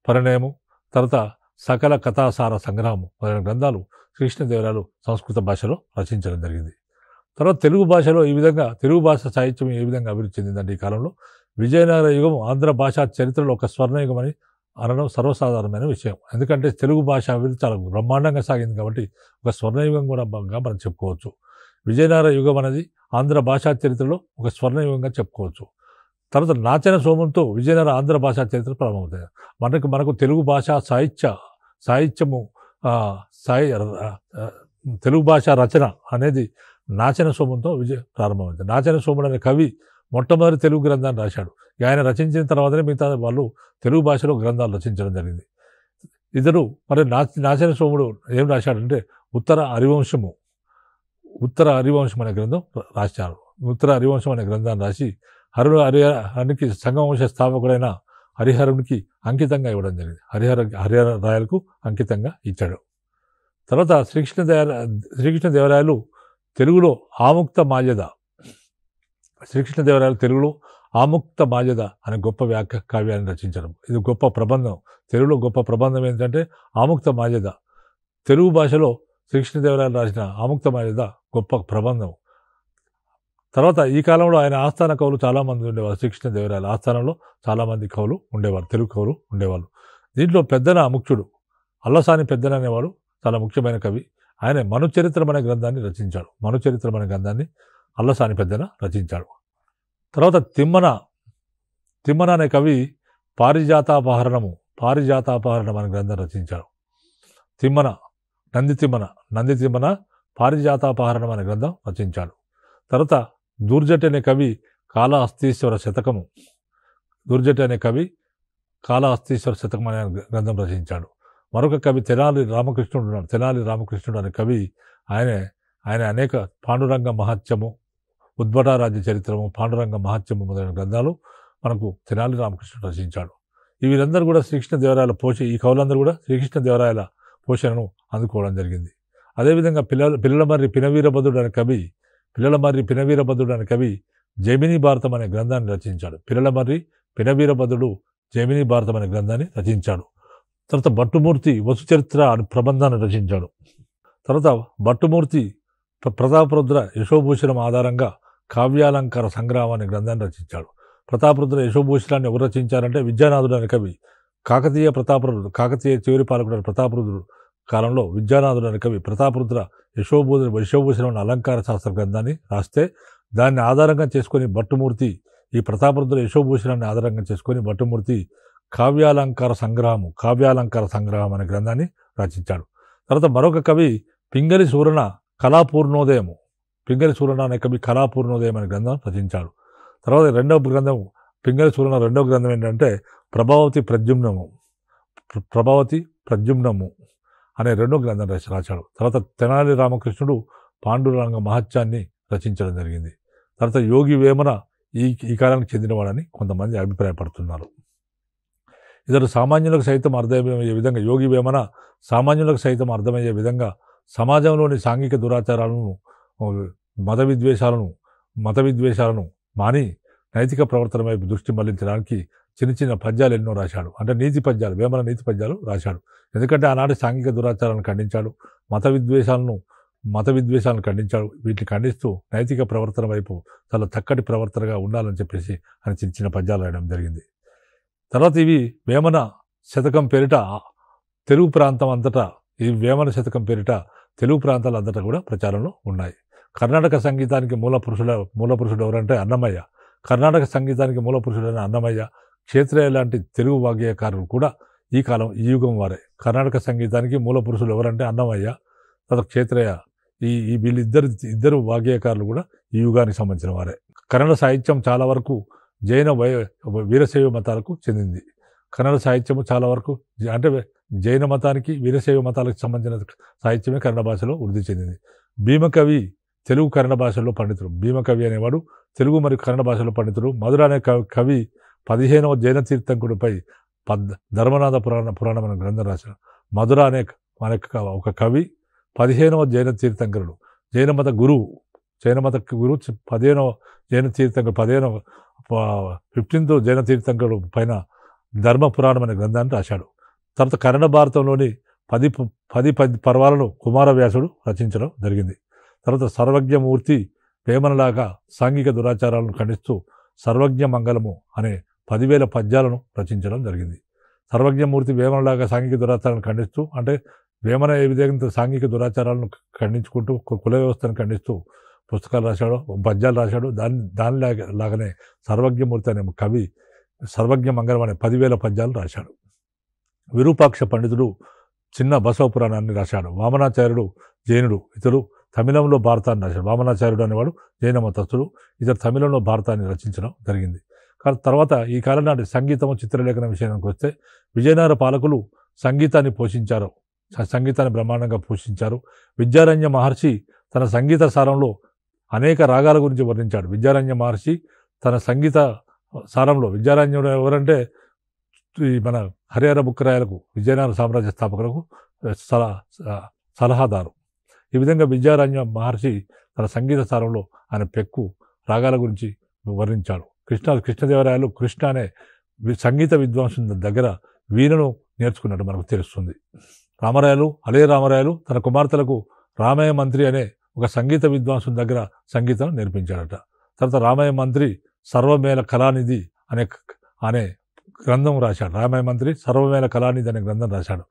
[SPEAKER 1] పరిణయము తర్వాత సకల కథాసార సంగ్రహము మొదలైన గ్రంథాలు కృష్ణదేవరాయలు సంస్కృత భాషలో రచించడం జరిగింది తర్వాత తెలుగు భాషలో ఈ విధంగా తెలుగు భాష సాహిత్యం ఏ విధంగా అభివృద్ధి చెందిందండి ఈ కాలంలో విజయనగర యుగం ఆంధ్ర భాషా చరిత్రలో ఒక స్వర్ణయుగం అని అనడం సర్వసాధారణమైన విషయం ఎందుకంటే తెలుగు భాష అభివృద్ధి చాలా బ్రహ్మాండంగా సాగింది కాబట్టి ఒక స్వర్ణయుగం కూడా భాగంగా మనం చెప్పుకోవచ్చు విజయనగర యుగం అనేది ఆంధ్ర భాషా చరిత్రలో ఒక స్వర్ణయుగంగా చెప్పుకోవచ్చు తర్వాత నాచన సోమంతో విజయనగర ఆంధ్ర భాషా చరిత్ర ప్రారంభమవుతాయి మనకు మనకు తెలుగు భాష సాహిత్య సాహిత్యము సాయి తెలుగు భాష రచన అనేది నాచన సోమంతో విజయ ప్రారంభమైంది నాచన సోముడు అనే కవి మొట్టమొదటి తెలుగు గ్రంథాన్ని రాశాడు ఆయన రచించిన తర్వాతనే మిగతా వాళ్ళు తెలుగు భాషలో గ్రంథాలు రచించడం జరిగింది ఇతడు మరి నాచన సోముడు ఏం రాశాడంటే ఉత్తర హరివంశము ఉత్తర హరివంశం అనే గ్రంథం రాశారు ఉత్తర హరివంశం అనే గ్రంథాన్ని రాసి హరుడు హరిహర హరునికి సంగమవంశ స్థాపకుడైన హరిహరునికి అంకితంగా ఇవ్వడం జరిగింది హరిహర హరిహర రాయలకు అంకితంగా ఇచ్చాడు తర్వాత శ్రీకృష్ణ శ్రీకృష్ణ దేవరాయలు తెలుగులో ఆముక్త మాజద శ్రీకృష్ణ దేవరాయలు తెలుగులో ఆముక్త మాజద అనే గొప్ప వ్యాఖ్య కావ్యాన్ని రచించడం ఇది గొప్ప ప్రబంధం తెలుగులో గొప్ప ప్రబంధం ఏంటంటే ఆముక్త మాజద తెలుగు భాషలో శ్రీకృష్ణదేవరాయలు రాసిన ఆముక్త మాజద గొప్ప ప్రబంధం తర్వాత ఈ కాలంలో ఆయన ఆస్థాన కవులు చాలామంది ఉండేవారు శ్రీకృష్ణ దేవరాయల ఆస్థానంలో చాలామంది కవులు ఉండేవారు తెలుగు కవులు ఉండేవాళ్ళు దీంట్లో పెద్దన ముఖ్యుడు అల్లసాని పెద్దన అనేవాడు చాలా ముఖ్యమైన కవి ఆయన మనుచరిత్రం అనే గ్రంథాన్ని రచించాడు మను చరిత్రమైన గ్రంథాన్ని అల్లసాని పెద్దన రచించాడు తర్వాత తిమ్మన తిమ్మన అనే కవి పారిజాతాపహరణము పారిజాతాపహరణం అనే గ్రంథం రచించాడు తిమ్మన నంది తిమ్మన నంది తిమ్మన పారిజాతాపహరణం అనే గ్రంథం రచించాడు తర్వాత దూర్జటి అనే కవి కాళహస్తీశ్వర శతకము దూర్జటి అనే కవి కాళహస్తీశ్వర శతకం అనే గ్రంథం రచించాడు మరొక కవి తెనాలి రామకృష్ణుడు ఉన్నాడు తెనాలి రామకృష్ణుడు అనే కవి ఆయనే ఆయన అనేక పాండురంగ మహత్యము ఉద్భటారాజ్య చరిత్రము పాండురంగ మహత్యము మొదలైన గ్రంథాలు మనకు తెనాలి రామకృష్ణుడు రచించాడు వీరందరూ కూడా శ్రీకృష్ణ దేవరాయల పోషి ఈ కవులందరూ కూడా శ్రీకృష్ణ దేవరాయల పోషణను అందుకోవడం జరిగింది అదేవిధంగా పిల్లల పిల్లల మర్రి పినవీరభద్రుడు అనే కవి పిల్లలమర్రి పినవీరభద్రుడు అనే కవి జమినీ భారతం అనే గ్రంథాన్ని రచించాడు పిల్లలమర్రి పినవీరభద్రుడు జమినీ భారతం అనే గ్రంథాన్ని రచించాడు తర్వాత భట్టుమూర్తి వసుచరిత్ర అనే ప్రబంధాన్ని రచించాడు తర్వాత భట్టుమూర్తి ప్రతాపరుద్ర యశోభూషణం ఆధారంగా కావ్యాలంకార సంగ్రామం అనే గ్రంథాన్ని రచించాడు ప్రతాపరుద్ర యశోభూషణాన్ని ఎవరు రచించారంటే విద్యానాథుడు అనే కవి కాకతీయ ప్రతాపరుడు కాకతీయ చివరి పాలకుడు ప్రతాపరుద్రుడు కాలంలో విద్యానాథుడైన కవి ప్రతాపరుద్ర యశోభూధుని యశోభూషణం అలంకార శాస్త్ర గ్రంథాన్ని రాస్తే దాన్ని ఆధారంగా చేసుకుని భట్టుమూర్తి ఈ ప్రతాపరుద్ర యశోభూషణాన్ని ఆధారంగా చేసుకొని భట్టుమూర్తి కావ్యాలంకార సంగ్రహము కావ్యాలంకార సంగ్రహం అనే గ్రంథాన్ని రచించాడు తర్వాత మరొక కవి పింగలి సూరణ కళాపూర్ణోదయము పింగలి సూరణ అనే కవి కళాపూర్ణోదయం అనే గ్రంథం రచించాడు తర్వాత రెండవ గ్రంథం పింగలి సూరణ రెండవ గ్రంథం ఏంటంటే ప్రభావతి ప్రద్యుమ్నము ప్రభావతి ప్రద్యుమ్నము అనే రెండో గ్రంథం రచన రాశాడు తర్వాత తెనాలి రామకృష్ణుడు పాండురంగ మహత్యాన్ని రచించడం జరిగింది తర్వాత యోగి వేమన ఈ ఈ కాలానికి చెందినవాడని కొంతమంది అభిప్రాయపడుతున్నారు ఇతరు సామాన్యులకు సైతం అర్థమయ్యే విధంగా యోగి వేమన సామాన్యులకు సైతం అర్థమయ్యే విధంగా సమాజంలోని సాంఘిక దురాచారాలను మత విద్వేషాలను మత విద్వేషాలను మాని నైతిక ప్రవర్తన వైపు దృష్టి మళ్లించడానికి చిన్న చిన్న పద్యాలు ఎన్నో రాశాడు అంటే నీతి పద్యాలు వేమన నీతి పద్యాలు రాశాడు ఎందుకంటే ఆనాటి సాంఘిక దురాచారాలను ఖండించాడు మత విద్వేషాలను మత విద్వేషాలను ఖండించాడు వీటిని ఖండిస్తూ నైతిక ప్రవర్తన వైపు చాలా చక్కటి ప్రవర్తనగా ఉండాలని చెప్పేసి ఆయన చిన్న చిన్న పద్యాలు రాయడం జరిగింది తర్వాత ఇవి వేమన శతకం పేరిట తెలుగు ప్రాంతం అంతటా ఈ వేమన శతకం పేరిట తెలుగు ప్రాంతాల అంతటా కూడా ప్రచారంలో ఉన్నాయి కర్ణాటక సంగీతానికి మూల పురుషుడు మూల పురుషుడు ఎవరంటే అన్నమయ్య కర్ణాటక సంగీతానికి మూల పురుషుడైన అన్నమయ్య క్షేత్రయ్య లాంటి తెలుగు వాగ్గేయకారులు కూడా ఈ కాలం ఈ యుగం వారే కర్ణాటక సంగీతానికి మూల పురుషులు ఎవరంటే అన్నమయ్య తర్వాత క్షేత్రయ్య ఈ ఈ వీళ్ళిద్దరు ఇద్దరు వాగ్గేయకారులు కూడా ఈ యుగానికి సంబంధించిన వారే కన్నడ సాహిత్యం చాలా వరకు జైన వై వీరశైవ మతాలకు చెందింది కన్నడ సాహిత్యము చాలా వరకు అంటే జైన మతానికి వీరశైవ మతాలకు సంబంధించిన సాహిత్యమే కన్నడ భాషలో వృద్ధి చెందింది భీమకవి తెలుగు కన్నడ భాషలో పండితుడు భీమకవి అనేవాడు తెలుగు మరియు కన్నడ భాషలో పండితుడు మధుర అనే కవి పదిహేనవ జైన తీర్థంకుడిపై పద్ ధర్మనాథ పురాణ పురాణం అనే గ్రంథం రాసిన మధుర అనే అనే ఒక కవి పదిహేనవ జైన తీర్థంకరుడు జైన మత గురువు జైన మత గురువు పదిహేనవ జైన తీర్థంకరుడు పదిహేనవ ఫిఫ్టీన్త్ జైన తీర్థంకరుడు పైన ధర్మ అనే గ్రంథాన్ని రాశాడు తర్వాత కన్నడ భారతంలోని పది పది పది పర్వాలను కుమారవ్యాసుడు రచించడం జరిగింది తర్వాత సర్వజ్ఞమూర్తి ప్రేమనలాగా సాంఘిక దురాచారాలను ఖండిస్తూ సర్వజ్ఞ మంగళము అనే పదివేల పద్యాలను రచించడం జరిగింది సర్వజ్ఞమూర్తి వేమనలాగా సాంఘిక దురాచారాలను ఖండిస్తూ అంటే వేమన ఏ విధంగా సాంఘిక దురాచారాలను ఖండించుకుంటూ కుల వ్యవస్థను ఖండిస్తూ పుస్తకాలు రాశాడు పద్యాలు రాశాడు దాని దానిలాగా లాగానే సర్వజ్ఞమూర్తి అనే కవి సర్వజ్ఞ మంగళం అనే పదివేల పద్యాలు రాశాడు విరూపాక్ష పండితుడు చిన్న బసవ పురాణాన్ని రాశాడు వామనాచార్యుడు జైనుడు ఇతడు తమిళంలో భారతాన్ని రాశాడు వామనాచార్యుడు అనేవాడు జైన మతస్థుడు ఇతడు తమిళంలో భారతాన్ని రచించడం జరిగింది కానీ తర్వాత ఈ కాలం నాటి సంగీతము చిత్రలేఖన విషయానికి వస్తే విజయనగర పాలకులు సంగీతాన్ని పోషించారు సంగీతాన్ని బ్రహ్మాండంగా పోషించారు విద్యారణ్య మహర్షి తన సంగీత సారంలో అనేక రాగాల గురించి వర్ణించాడు విద్యారణ్య మహర్షి తన సంగీత సారంలో విద్యారణ్యుడు ఎవరంటే ఈ మన హరిహర బుక్కరాయలకు విజయనగర సామ్రాజ్య స్థాపకులకు సలహాదారు ఈ విధంగా విద్యారణ్య మహర్షి తన సంగీత సారంలో ఆయన పెక్కు రాగాల గురించి వర్ణించాడు కృష్ణ కృష్ణదేవరాయలు కృష్ణ అనే సంగీత విద్వాంసుని దగ్గర వీణను నేర్చుకున్నట్టు మనకు తెలుస్తుంది రామరాయలు అలే రామరాయలు తన కుమార్తెలకు రామయ్య మంత్రి అనే ఒక సంగీత విద్వాంసుని దగ్గర సంగీతం నేర్పించాడట తర్వాత రామయ్య మంత్రి సర్వమేళ కళానిధి అనే అనే గ్రంథం రాశాడు రామయ్య మంత్రి సర్వమేళ కళానిధి అనే గ్రంథం రాశాడు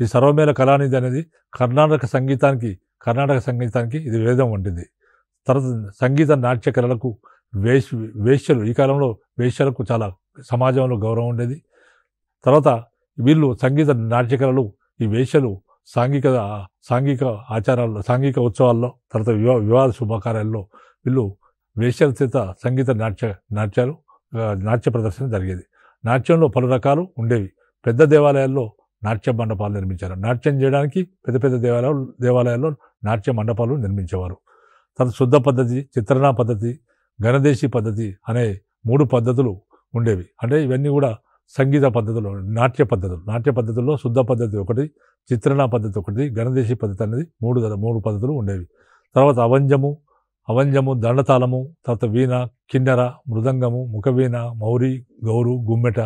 [SPEAKER 1] ఈ సర్వమేళ కళానిధి అనేది కర్ణాటక సంగీతానికి కర్ణాటక సంగీతానికి ఇది వేదం వంటిది తర్వాత సంగీత నాట్య కళలకు వేష్ వేష్యలు ఈ కాలంలో వేష్యలకు చాలా సమాజంలో గౌరవం ఉండేది తర్వాత వీళ్ళు సంగీత నాట్యకళలు ఈ వేశ్యలు సాంఘిక సాంఘిక ఆచారాల్లో సాంఘిక ఉత్సవాల్లో తర్వాత వివా వివాహ శుభకార్యాల్లో వీళ్ళు వేశ్యల చేత సంగీత నాట్య నాట్యాలు నాట్య ప్రదర్శన జరిగేది నాట్యంలో పలు రకాలు ఉండేవి పెద్ద దేవాలయాల్లో నాట్య మండపాలు నిర్మించారు నాట్యం చేయడానికి పెద్ద పెద్ద దేవాలయాలు దేవాలయాల్లో నాట్య మండపాలు నిర్మించేవారు తర్వాత శుద్ధ పద్ధతి చిత్రణ పద్ధతి ఘనదేశీ పద్ధతి అనే మూడు పద్ధతులు ఉండేవి అంటే ఇవన్నీ కూడా సంగీత పద్ధతులు నాట్య పద్ధతులు నాట్య పద్ధతుల్లో శుద్ధ పద్ధతి ఒకటి చిత్రణ పద్ధతి ఒకటి గణదేశీ పద్ధతి అనేది మూడు మూడు పద్ధతులు ఉండేవి తర్వాత అవంజము అవంజము దండతాళము తర్వాత వీణ కిన్నెర మృదంగము ముఖవీణ మౌరి గౌరు గుమ్మెట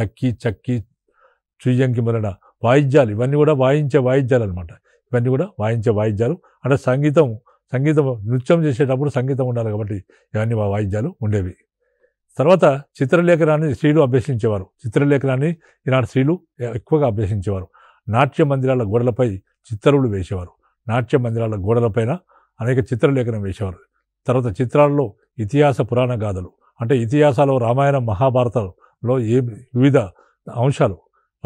[SPEAKER 1] డక్కి చక్కి చుయ్యంకి మొదలైన వాయిద్యాలు ఇవన్నీ కూడా వాయించే వాయిద్యాలు అనమాట ఇవన్నీ కూడా వాయించే వాయిద్యాలు అంటే సంగీతం సంగీతం నృత్యం చేసేటప్పుడు సంగీతం ఉండాలి కాబట్టి ఇవన్నీ మా వాయిద్యాలు ఉండేవి తర్వాత చిత్రలేఖనాన్ని స్త్రీలు అభ్యసించేవారు చిత్రలేఖనాన్ని ఈనాడు స్త్రీలు ఎక్కువగా అభ్యసించేవారు నాట్య మందిరాల గోడలపై చిత్తరులు వేసేవారు నాట్య మందిరాల గోడలపైన అనేక చిత్రలేఖనం వేసేవారు తర్వాత చిత్రాల్లో ఇతిహాస పురాణ గాథలు అంటే ఇతిహాసాలు రామాయణ మహాభారతంలో ఏ వివిధ అంశాలు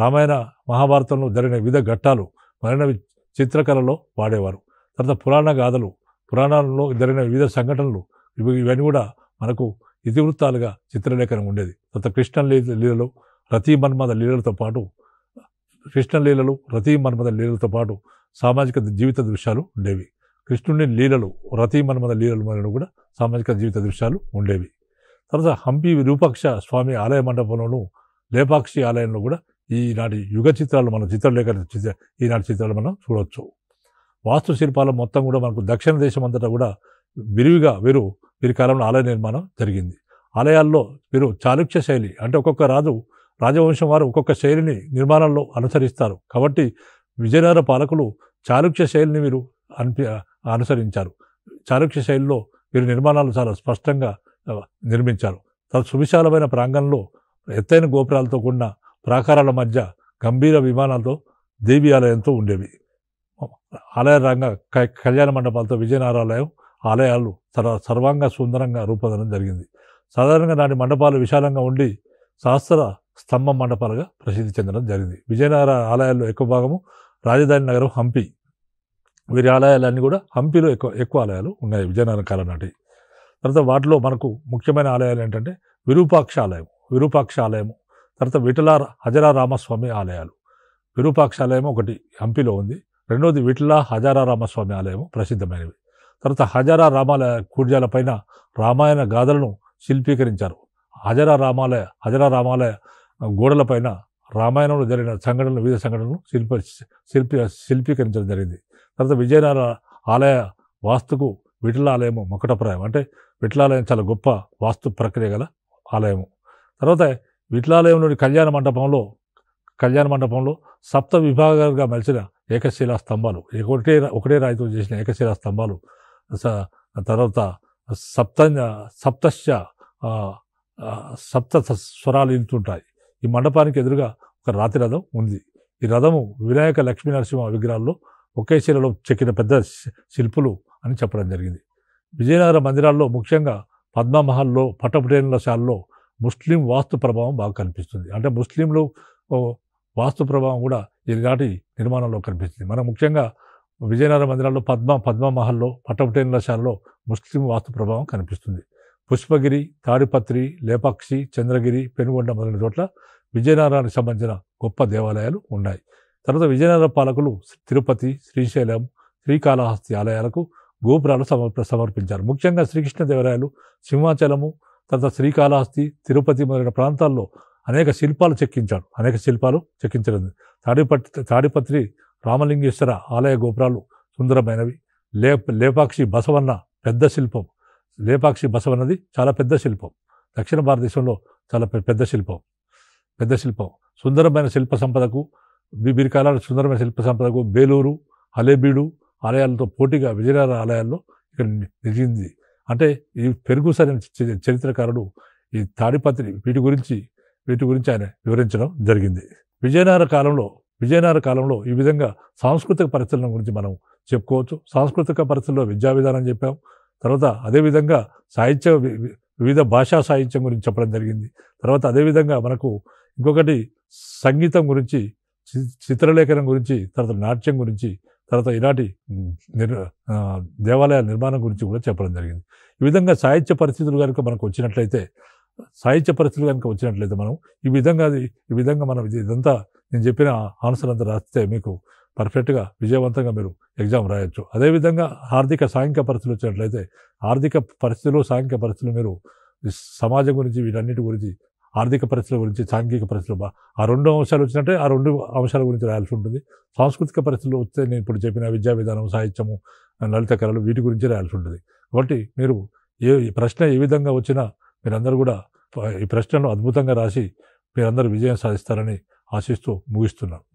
[SPEAKER 1] రామాయణ మహాభారతంలో జరిగిన వివిధ ఘట్టాలు మరిన చిత్రకళలో వాడేవారు తర్వాత పురాణ గాథలు పురాణాలలో జరిగిన వివిధ సంఘటనలు ఇవన్నీ కూడా మనకు ఇతివృత్తాలుగా చిత్రలేఖనం ఉండేది తర్వాత కృష్ణ లీలలో రతీ మన్మద లీలలతో పాటు కృష్ణ లీలలు రతి మన్మద లీలలతో పాటు సామాజిక జీవిత దృశ్యాలు ఉండేవి కృష్ణుని లీలలు రతీ మన్మద లీలలు మరియు కూడా సామాజిక జీవిత దృశ్యాలు ఉండేవి తర్వాత హంపి విరూపాక్ష స్వామి ఆలయ మండపంలోనూ లేపాక్షి ఆలయంలో కూడా ఈనాటి యుగ చిత్రాలు మనం చిత్రలేఖ ఈనాటి చిత్రాలు మనం చూడవచ్చు వాస్తుశిల్పాలు మొత్తం కూడా మనకు దక్షిణ దేశం అంతటా కూడా విరివిగా వీరు వీరి కాలంలో ఆలయ నిర్మాణం జరిగింది ఆలయాల్లో వీరు చాళుక్య శైలి అంటే ఒక్కొక్క రాజు రాజవంశం వారు ఒక్కొక్క శైలిని నిర్మాణంలో అనుసరిస్తారు కాబట్టి విజయనగర పాలకులు చాళుక్య శైలిని వీరు అనిపి అనుసరించారు చాళుక్య శైలిలో వీరి నిర్మాణాలు చాలా స్పష్టంగా నిర్మించారు చాలా సువిశాలమైన ప్రాంగణంలో ఎత్తైన గోపురాలతో కూడిన ప్రాకారాల మధ్య గంభీర విమానాలతో దేవి ఆలయంతో ఉండేవి ఆలయ రంగ కళ్యాణ మండపాలతో విజయనారాలయం ఆలయాలు సర్వ సర్వాంగ సుందరంగా రూపొందడం జరిగింది సాధారణంగా నాటి మండపాలు విశాలంగా ఉండి సహస్ర స్తంభ మండపాలుగా ప్రసిద్ధి చెందడం జరిగింది విజయనగర ఆలయాల్లో ఎక్కువ భాగము రాజధాని నగరం హంపి వీరి ఆలయాలన్నీ కూడా హంపిలో ఎక్కువ ఎక్కువ ఆలయాలు ఉన్నాయి విజయనగరం కాలం నాటి తర్వాత వాటిలో మనకు ముఖ్యమైన ఆలయాలు ఏంటంటే విరూపాక్ష ఆలయం విరూపాక్ష ఆలయము తర్వాత విఠల హజరా రామస్వామి ఆలయాలు విరూపాక్ష ఆలయం ఒకటి హంపిలో ఉంది రెండవది విట్ల హజారా రామస్వామి ఆలయం ప్రసిద్ధమైనవి తర్వాత హజారా రామాల కూర్జాల పైన రామాయణ గాథలను శిల్పీకరించారు హజరా రామాలయ హజరా రామాలయ గోడలపైన రామాయణంలో జరిగిన సంఘటనలు వివిధ సంఘటనలు శిల్ప శిల్పి శిల్పీకరించడం జరిగింది తర్వాత విజయనగర ఆలయ వాస్తుకు విఠల ఆలయము మొకటప్రాయం అంటే విఠలాలయం చాలా గొప్ప వాస్తు ప్రక్రియ గల ఆలయము తర్వాత విఠలాలయంలోని కళ్యాణ మండపంలో కళ్యాణ మండపంలో సప్త విభాగాలుగా మలిచిన ఏకశిలా స్తంభాలు ఒకటే ఒకటే రాయితో చేసిన ఏకశిలా స్తంభాలు తర్వాత సప్త సప్తశ సప్త స్వరాలు ఇంతుంటాయి ఈ మండపానికి ఎదురుగా ఒక రాతి రథం ఉంది ఈ రథము వినాయక లక్ష్మీ నరసింహ విగ్రహాల్లో ఒకే శిలలో చెక్కిన పెద్ద శిల్పులు అని చెప్పడం జరిగింది విజయనగర మందిరాల్లో ముఖ్యంగా పద్మమహల్లో పట్టపుటేనుల శాలలో ముస్లిం వాస్తు ప్రభావం బాగా కనిపిస్తుంది అంటే ముస్లింలు వాస్తు ప్రభావం కూడా దాటి నిర్మాణంలో కనిపిస్తుంది మనం ముఖ్యంగా విజయనగర మందిరాల్లో పద్మ పద్మ మహల్లో పట్టపుటేనులశాలలో ముస్లిం వాస్తు ప్రభావం కనిపిస్తుంది పుష్పగిరి తాడిపత్రి లేపాక్షి చంద్రగిరి పెనుగొండ మొదలైన చోట్ల విజయనగరానికి సంబంధించిన గొప్ప దేవాలయాలు ఉన్నాయి తర్వాత విజయనగర పాలకులు తిరుపతి శ్రీశైలం శ్రీకాళహస్తి ఆలయాలకు గోపురాలు సమర్ప సమర్పించారు ముఖ్యంగా శ్రీకృష్ణ దేవాలయాలు సింహాచలము తర్వాత శ్రీకాళహస్తి తిరుపతి మొదలైన ప్రాంతాల్లో అనేక శిల్పాలు చెక్కించాడు అనేక శిల్పాలు చెక్కించడం తాడిపత్రి తాడిపత్రి రామలింగేశ్వర ఆలయ గోపురాలు సుందరమైనవి లే లేపాక్షి బసవన్న పెద్ద శిల్పం లేపాక్షి బసవన్నది చాలా పెద్ద శిల్పం దక్షిణ భారతదేశంలో చాలా పెద్ద శిల్పం పెద్ద శిల్పం సుందరమైన శిల్ప సంపదకు బిబిరికాల సుందరమైన శిల్ప సంపదకు బేలూరు అలేబీడు ఆలయాలతో పోటీగా విజయనగర ఆలయాల్లో ఇక్కడ నిలిచింది అంటే ఈ పెరుగు సరైన చరిత్రకారుడు ఈ తాడిపత్రి వీటి గురించి వీటి గురించి ఆయన వివరించడం జరిగింది విజయనగర కాలంలో విజయనగర కాలంలో ఈ విధంగా సాంస్కృతిక పరిశీలన గురించి మనం చెప్పుకోవచ్చు సాంస్కృతిక పరిస్థితుల్లో విద్యా విధానం చెప్పాం తర్వాత అదేవిధంగా సాహిత్య వివిధ భాషా సాహిత్యం గురించి చెప్పడం జరిగింది తర్వాత అదేవిధంగా మనకు ఇంకొకటి సంగీతం గురించి చిత్రలేఖనం గురించి తర్వాత నాట్యం గురించి తర్వాత ఇలాంటి నిర్ దేవాలయాల నిర్మాణం గురించి కూడా చెప్పడం జరిగింది ఈ విధంగా సాహిత్య పరిస్థితులు కనుక మనకు వచ్చినట్లయితే సాహిత్య పరిస్థితులు కనుక వచ్చినట్లయితే మనం ఈ విధంగా ఈ విధంగా మనం ఇదంతా నేను చెప్పిన ఆన్సర్ అంతా రాస్తే మీకు పర్ఫెక్ట్గా విజయవంతంగా మీరు ఎగ్జామ్ రాయొచ్చు అదేవిధంగా ఆర్థిక సాంఘిక పరిస్థితులు వచ్చినట్లయితే ఆర్థిక పరిస్థితులు సాంఘిక పరిస్థితులు మీరు సమాజం గురించి వీటన్నిటి గురించి ఆర్థిక పరిస్థితుల గురించి సాంఘిక పరిస్థితులు ఆ రెండు అంశాలు వచ్చినట్టే ఆ రెండు అంశాల గురించి రాయాల్సి ఉంటుంది సాంస్కృతిక పరిస్థితులు వస్తే నేను ఇప్పుడు చెప్పిన విద్యా విధానం సాహిత్యము లలిత కళలు వీటి గురించి రాయాల్సి ఉంటుంది కాబట్టి మీరు ఏ ప్రశ్న ఏ విధంగా వచ్చినా మీరందరూ కూడా ఈ ప్రశ్నను అద్భుతంగా రాసి మీరందరూ విజయం సాధిస్తారని ఆశిస్తూ ముగిస్తున్నాను